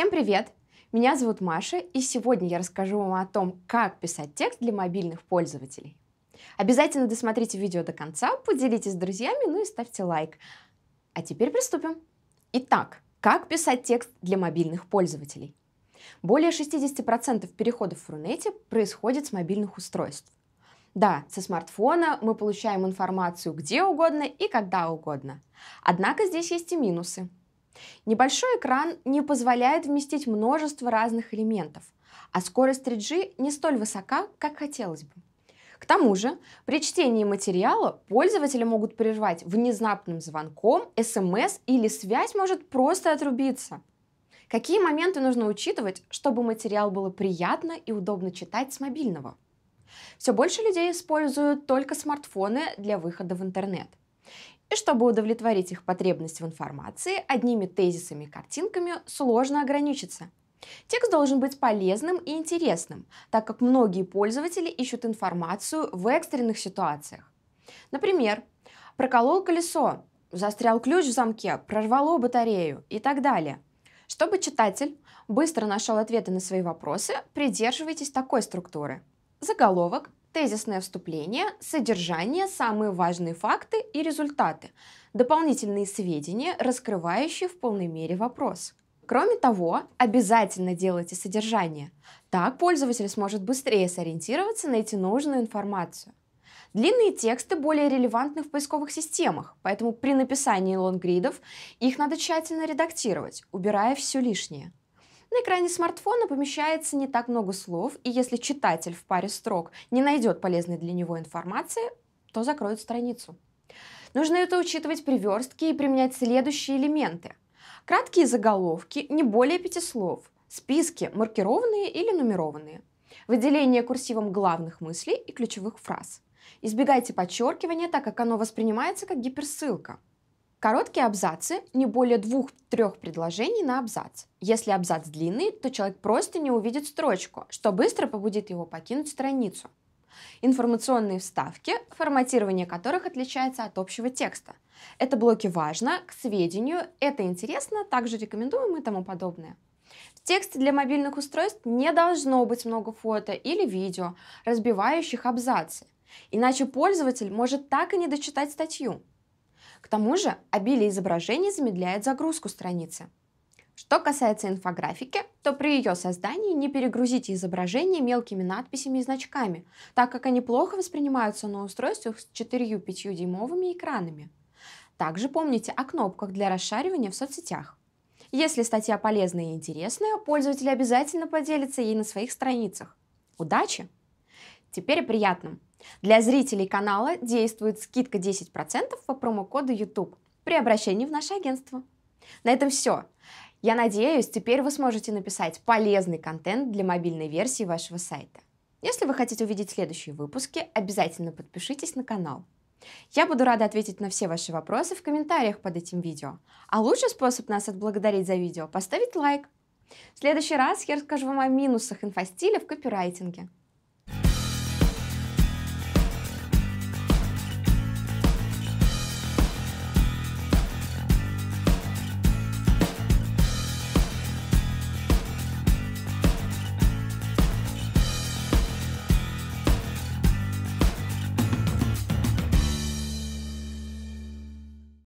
Всем привет! Меня зовут Маша, и сегодня я расскажу вам о том, как писать текст для мобильных пользователей. Обязательно досмотрите видео до конца, поделитесь с друзьями, ну и ставьте лайк. А теперь приступим. Итак, как писать текст для мобильных пользователей? Более 60% переходов в Рунете происходит с мобильных устройств. Да, со смартфона мы получаем информацию где угодно и когда угодно. Однако здесь есть и минусы – Небольшой экран не позволяет вместить множество разных элементов, а скорость 3G не столь высока, как хотелось бы. К тому же, при чтении материала пользователи могут прервать внезапным звонком, смс эм или связь может просто отрубиться. Какие моменты нужно учитывать, чтобы материал было приятно и удобно читать с мобильного? Все больше людей используют только смартфоны для выхода в интернет. И чтобы удовлетворить их потребность в информации, одними тезисами и картинками сложно ограничиться. Текст должен быть полезным и интересным, так как многие пользователи ищут информацию в экстренных ситуациях. Например, проколол колесо, застрял ключ в замке, прорвало батарею и так далее. Чтобы читатель быстро нашел ответы на свои вопросы, придерживайтесь такой структуры. Заголовок, Тезисное вступление, содержание, самые важные факты и результаты. Дополнительные сведения, раскрывающие в полной мере вопрос. Кроме того, обязательно делайте содержание. Так пользователь сможет быстрее сориентироваться, найти нужную информацию. Длинные тексты более релевантны в поисковых системах, поэтому при написании лонгридов их надо тщательно редактировать, убирая все лишнее. На экране смартфона помещается не так много слов, и если читатель в паре строк не найдет полезной для него информации, то закроет страницу. Нужно это учитывать при верстке и применять следующие элементы. Краткие заголовки, не более пяти слов. Списки, маркированные или нумерованные. Выделение курсивом главных мыслей и ключевых фраз. Избегайте подчеркивания, так как оно воспринимается как гиперссылка. Короткие абзацы, не более двух-трех предложений на абзац. Если абзац длинный, то человек просто не увидит строчку, что быстро побудит его покинуть страницу. Информационные вставки, форматирование которых отличается от общего текста. Это блоки «важно», «к сведению», «это интересно», «также рекомендуем» и тому подобное. В тексте для мобильных устройств не должно быть много фото или видео, разбивающих абзацы, иначе пользователь может так и не дочитать статью. К тому же обилие изображений замедляет загрузку страницы. Что касается инфографики, то при ее создании не перегрузите изображение мелкими надписями и значками, так как они плохо воспринимаются на устройствах с 4-5 дюймовыми экранами. Также помните о кнопках для расшаривания в соцсетях. Если статья полезная и интересная, пользователи обязательно поделятся ей на своих страницах. Удачи! Теперь о приятном. Для зрителей канала действует скидка 10% по промокоду YouTube при обращении в наше агентство. На этом все. Я надеюсь, теперь вы сможете написать полезный контент для мобильной версии вашего сайта. Если вы хотите увидеть следующие выпуски, обязательно подпишитесь на канал. Я буду рада ответить на все ваши вопросы в комментариях под этим видео. А лучший способ нас отблагодарить за видео – поставить лайк. В следующий раз я расскажу вам о минусах инфостиля в копирайтинге.